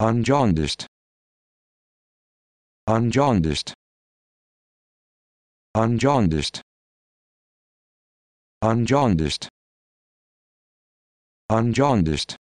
unjaundiced unjaundiced unjaundiced unjaundiced unjaundiced